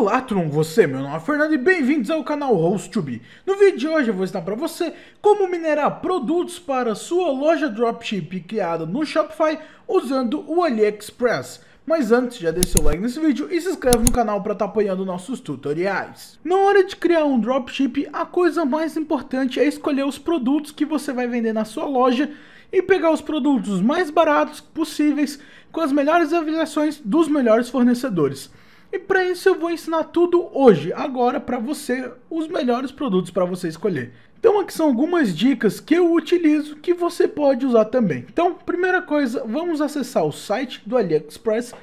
Olá Tron, você, meu nome é Fernando e bem-vindos ao canal host No vídeo de hoje eu vou ensinar para você como minerar produtos para sua loja dropship criada no Shopify usando o AliExpress. Mas antes, já deixa seu like nesse vídeo e se inscreve no canal para estar tá apoiando nossos tutoriais. Na hora de criar um dropship, a coisa mais importante é escolher os produtos que você vai vender na sua loja e pegar os produtos mais baratos possíveis com as melhores avaliações dos melhores fornecedores. E para isso eu vou ensinar tudo hoje, agora para você, os melhores produtos para você escolher. Então aqui são algumas dicas que eu utilizo que você pode usar também. Então, primeira coisa, vamos acessar o site do AliExpress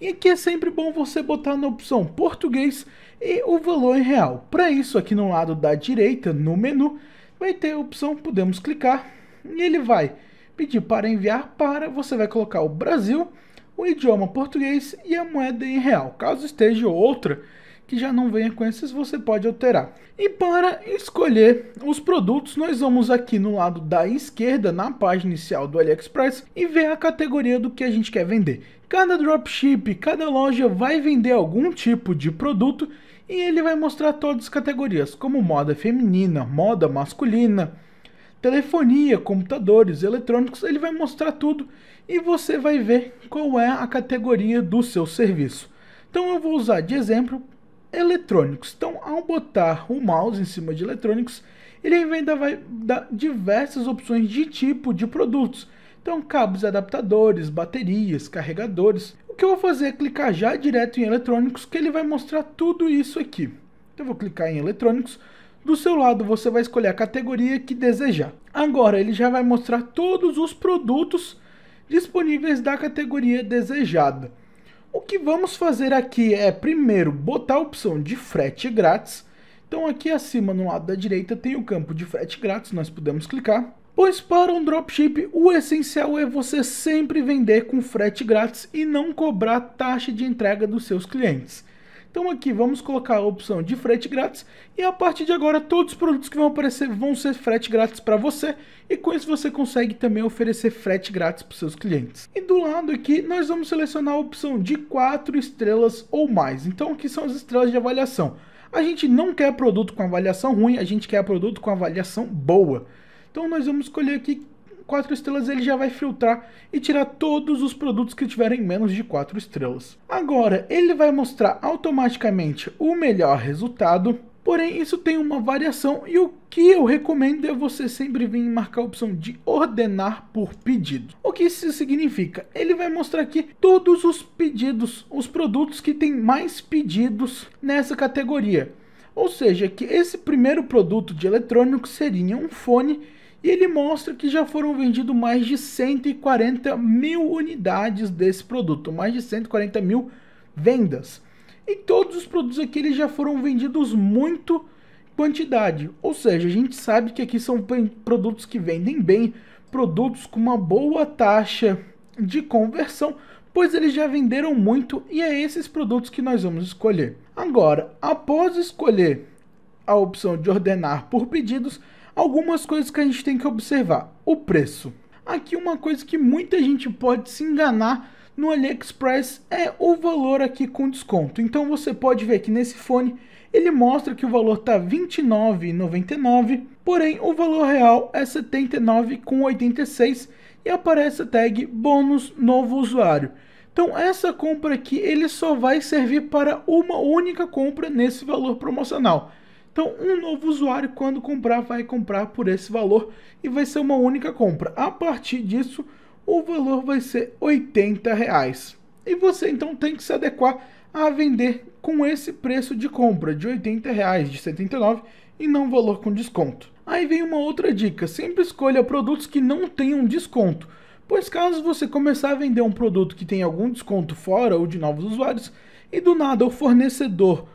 e aqui é sempre bom você botar na opção português e o valor em real. Para isso, aqui no lado da direita, no menu, vai ter a opção podemos clicar e ele vai pedir para enviar para, você vai colocar o Brasil o idioma português e a moeda em real. Caso esteja outra que já não venha com esses, você pode alterar. E para escolher os produtos, nós vamos aqui no lado da esquerda, na página inicial do AliExpress, e ver a categoria do que a gente quer vender. Cada dropship, cada loja vai vender algum tipo de produto e ele vai mostrar todas as categorias, como moda feminina, moda masculina, telefonia, computadores, eletrônicos, ele vai mostrar tudo e você vai ver qual é a categoria do seu serviço. Então eu vou usar de exemplo eletrônicos. Então ao botar o mouse em cima de eletrônicos, ele ainda vai dar diversas opções de tipo de produtos. Então cabos adaptadores, baterias, carregadores. O que eu vou fazer é clicar já direto em eletrônicos que ele vai mostrar tudo isso aqui. Então, eu vou clicar em eletrônicos, do seu lado, você vai escolher a categoria que desejar. Agora, ele já vai mostrar todos os produtos disponíveis da categoria desejada. O que vamos fazer aqui é, primeiro, botar a opção de frete grátis. Então aqui acima, no lado da direita, tem o campo de frete grátis, nós podemos clicar. Pois para um dropship, o essencial é você sempre vender com frete grátis e não cobrar taxa de entrega dos seus clientes. Então aqui vamos colocar a opção de frete grátis e a partir de agora todos os produtos que vão aparecer vão ser frete grátis para você e com isso você consegue também oferecer frete grátis para seus clientes. E do lado aqui nós vamos selecionar a opção de 4 estrelas ou mais. Então aqui são as estrelas de avaliação. A gente não quer produto com avaliação ruim, a gente quer produto com avaliação boa. Então nós vamos escolher aqui quatro estrelas ele já vai filtrar e tirar todos os produtos que tiverem menos de quatro estrelas. Agora, ele vai mostrar automaticamente o melhor resultado, porém isso tem uma variação e o que eu recomendo é você sempre vir marcar a opção de ordenar por pedido. O que isso significa? Ele vai mostrar aqui todos os pedidos, os produtos que tem mais pedidos nessa categoria. Ou seja, que esse primeiro produto de eletrônico seria um fone e ele mostra que já foram vendidos mais de 140 mil unidades desse produto, mais de 140 mil vendas. E todos os produtos aqui eles já foram vendidos muito quantidade, ou seja, a gente sabe que aqui são produtos que vendem bem, produtos com uma boa taxa de conversão, pois eles já venderam muito e é esses produtos que nós vamos escolher. Agora, após escolher a opção de ordenar por pedidos, algumas coisas que a gente tem que observar. O preço. Aqui uma coisa que muita gente pode se enganar no AliExpress é o valor aqui com desconto. Então você pode ver que nesse fone ele mostra que o valor está R$ 29,99, porém o valor real é R$ 79,86 e aparece a tag bônus novo usuário. Então essa compra aqui ele só vai servir para uma única compra nesse valor promocional. Então, um novo usuário, quando comprar, vai comprar por esse valor e vai ser uma única compra. A partir disso, o valor vai ser R$ 80,00. E você então tem que se adequar a vender com esse preço de compra de R$ 80,00, de 79 e não valor com desconto. Aí vem uma outra dica, sempre escolha produtos que não tenham desconto, pois caso você começar a vender um produto que tem algum desconto fora ou de novos usuários e do nada o fornecedor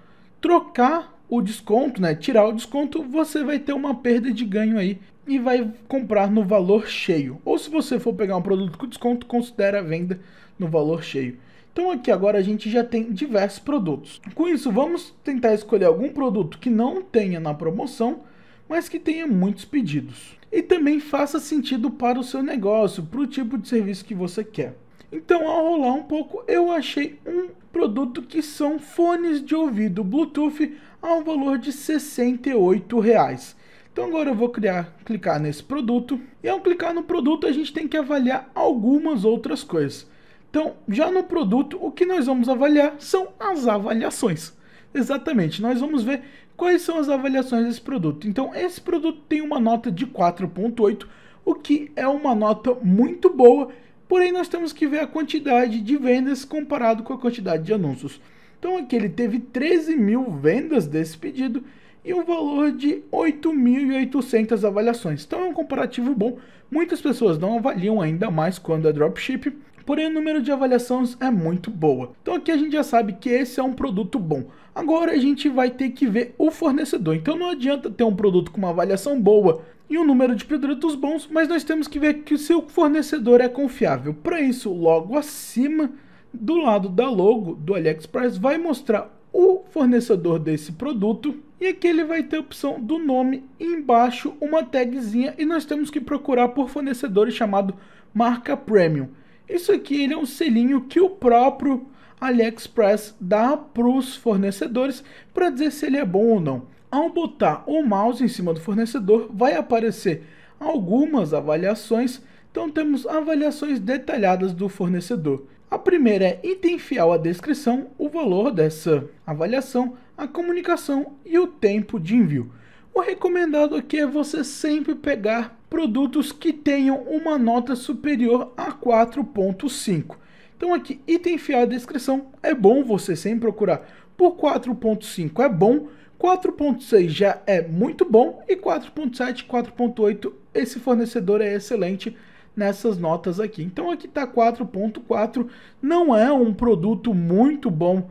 trocar o desconto, né, tirar o desconto, você vai ter uma perda de ganho aí e vai comprar no valor cheio. Ou se você for pegar um produto com desconto, considera a venda no valor cheio. Então aqui agora a gente já tem diversos produtos. Com isso, vamos tentar escolher algum produto que não tenha na promoção, mas que tenha muitos pedidos. E também faça sentido para o seu negócio, para o tipo de serviço que você quer. Então, ao rolar um pouco, eu achei um produto que são fones de ouvido Bluetooth a um valor de R$ 68,00. Então agora eu vou criar, clicar nesse produto e ao clicar no produto a gente tem que avaliar algumas outras coisas. Então já no produto o que nós vamos avaliar são as avaliações. Exatamente, nós vamos ver quais são as avaliações desse produto. Então esse produto tem uma nota de 4.8, o que é uma nota muito boa, porém nós temos que ver a quantidade de vendas comparado com a quantidade de anúncios. Então aqui ele teve 13 mil vendas desse pedido e um valor de 8.800 avaliações. Então é um comparativo bom. Muitas pessoas não avaliam ainda mais quando é dropship, porém o número de avaliações é muito boa. Então aqui a gente já sabe que esse é um produto bom. Agora a gente vai ter que ver o fornecedor. Então não adianta ter um produto com uma avaliação boa e um número de produtos bons, mas nós temos que ver que o seu fornecedor é confiável. Para isso, logo acima, do lado da logo do AliExpress vai mostrar o fornecedor desse produto e aqui ele vai ter a opção do nome embaixo uma tagzinha e nós temos que procurar por fornecedores chamado marca premium. Isso aqui ele é um selinho que o próprio AliExpress dá para os fornecedores para dizer se ele é bom ou não. Ao botar o mouse em cima do fornecedor vai aparecer algumas avaliações então temos avaliações detalhadas do fornecedor. A primeira é item fiel à descrição, o valor dessa avaliação, a comunicação e o tempo de envio. O recomendado aqui é você sempre pegar produtos que tenham uma nota superior a 4.5. Então aqui, item fiel à descrição, é bom você sempre procurar por 4.5 é bom, 4.6 já é muito bom e 4.7, 4.8 esse fornecedor é excelente nessas notas aqui. Então aqui está 4.4, não é um produto muito bom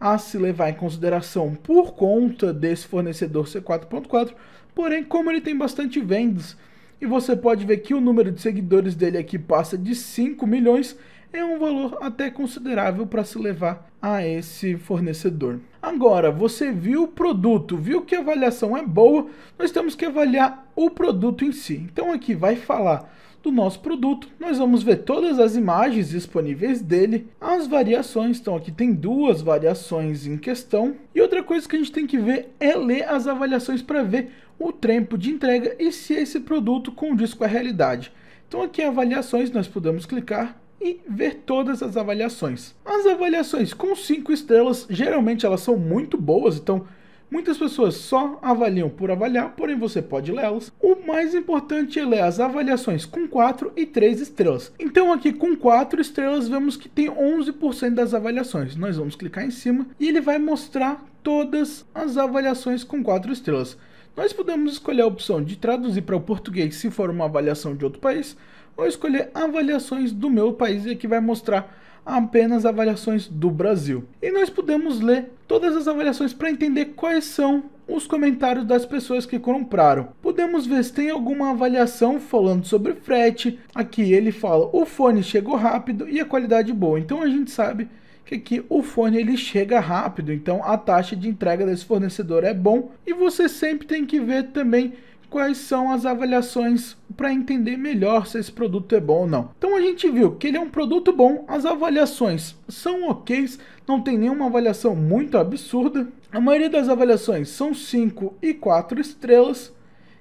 a se levar em consideração por conta desse fornecedor ser 4.4, porém como ele tem bastante vendas, e você pode ver que o número de seguidores dele aqui passa de 5 milhões, é um valor até considerável para se levar a esse fornecedor. Agora, você viu o produto, viu que a avaliação é boa, nós temos que avaliar o produto em si. Então aqui vai falar do nosso produto. Nós vamos ver todas as imagens disponíveis dele, as variações, então aqui tem duas variações em questão. E outra coisa que a gente tem que ver é ler as avaliações para ver o tempo de entrega e se esse produto condiz com a realidade. Então aqui em é avaliações nós podemos clicar e ver todas as avaliações. As avaliações com 5 estrelas, geralmente elas são muito boas, então Muitas pessoas só avaliam por avaliar, porém você pode lê-las. O mais importante é ler as avaliações com 4 e 3 estrelas. Então aqui com 4 estrelas vemos que tem 11% das avaliações. Nós vamos clicar em cima e ele vai mostrar todas as avaliações com 4 estrelas. Nós podemos escolher a opção de traduzir para o português se for uma avaliação de outro país, ou escolher avaliações do meu país e aqui vai mostrar apenas avaliações do Brasil. E nós podemos ler todas as avaliações para entender quais são os comentários das pessoas que compraram. Podemos ver se tem alguma avaliação falando sobre frete. Aqui ele fala: "O fone chegou rápido e a qualidade boa". Então a gente sabe que aqui o fone ele chega rápido, então a taxa de entrega desse fornecedor é bom e você sempre tem que ver também quais são as avaliações para entender melhor se esse produto é bom ou não. Então a gente viu que ele é um produto bom, as avaliações são ok, não tem nenhuma avaliação muito absurda. A maioria das avaliações são 5 e 4 estrelas.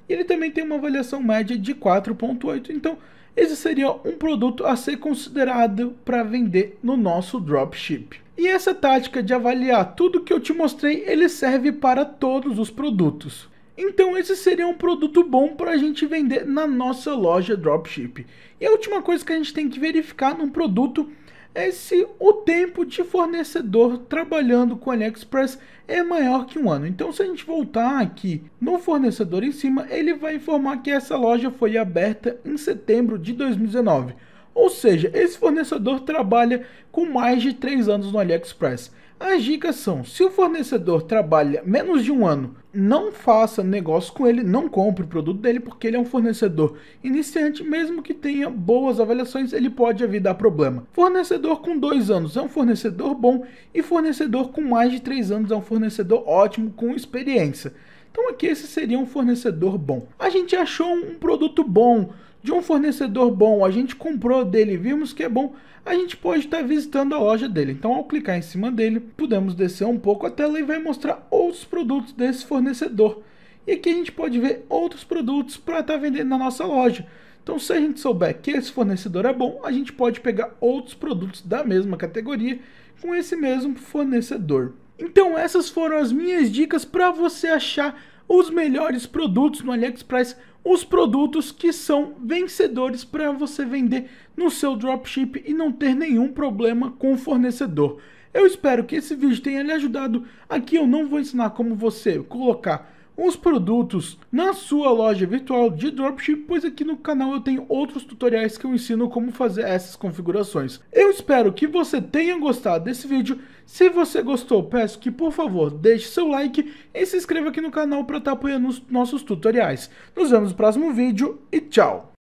E ele também tem uma avaliação média de 4.8. Então, esse seria um produto a ser considerado para vender no nosso dropship. E essa tática de avaliar tudo que eu te mostrei, ele serve para todos os produtos. Então esse seria um produto bom para a gente vender na nossa loja dropship. E a última coisa que a gente tem que verificar num produto é se o tempo de fornecedor trabalhando com AliExpress é maior que um ano. Então, se a gente voltar aqui no fornecedor em cima, ele vai informar que essa loja foi aberta em setembro de 2019. Ou seja, esse fornecedor trabalha com mais de 3 anos no AliExpress. As dicas são: se o fornecedor trabalha menos de um ano, não faça negócio com ele, não compre o produto dele, porque ele é um fornecedor iniciante, mesmo que tenha boas avaliações, ele pode vir dar problema. Fornecedor com dois anos é um fornecedor bom, e fornecedor com mais de três anos é um fornecedor ótimo, com experiência. Então aqui esse seria um fornecedor bom. A gente achou um produto bom, de um fornecedor bom, a gente comprou dele, vimos que é bom, a gente pode estar visitando a loja dele. Então, ao clicar em cima dele, podemos descer um pouco a tela e vai mostrar outros produtos desse fornecedor. E aqui a gente pode ver outros produtos para estar vendendo na nossa loja. Então, se a gente souber que esse fornecedor é bom, a gente pode pegar outros produtos da mesma categoria com esse mesmo fornecedor. Então, essas foram as minhas dicas para você achar os melhores produtos no AliExpress os produtos que são vencedores para você vender no seu dropship e não ter nenhum problema com o fornecedor. Eu espero que esse vídeo tenha lhe ajudado. Aqui eu não vou ensinar como você colocar os produtos na sua loja virtual de dropship, pois aqui no canal eu tenho outros tutoriais que eu ensino como fazer essas configurações. Eu espero que você tenha gostado desse vídeo. Se você gostou, peço que por favor deixe seu like e se inscreva aqui no canal para estar tá apoiando os nossos tutoriais. Nos vemos no próximo vídeo e tchau!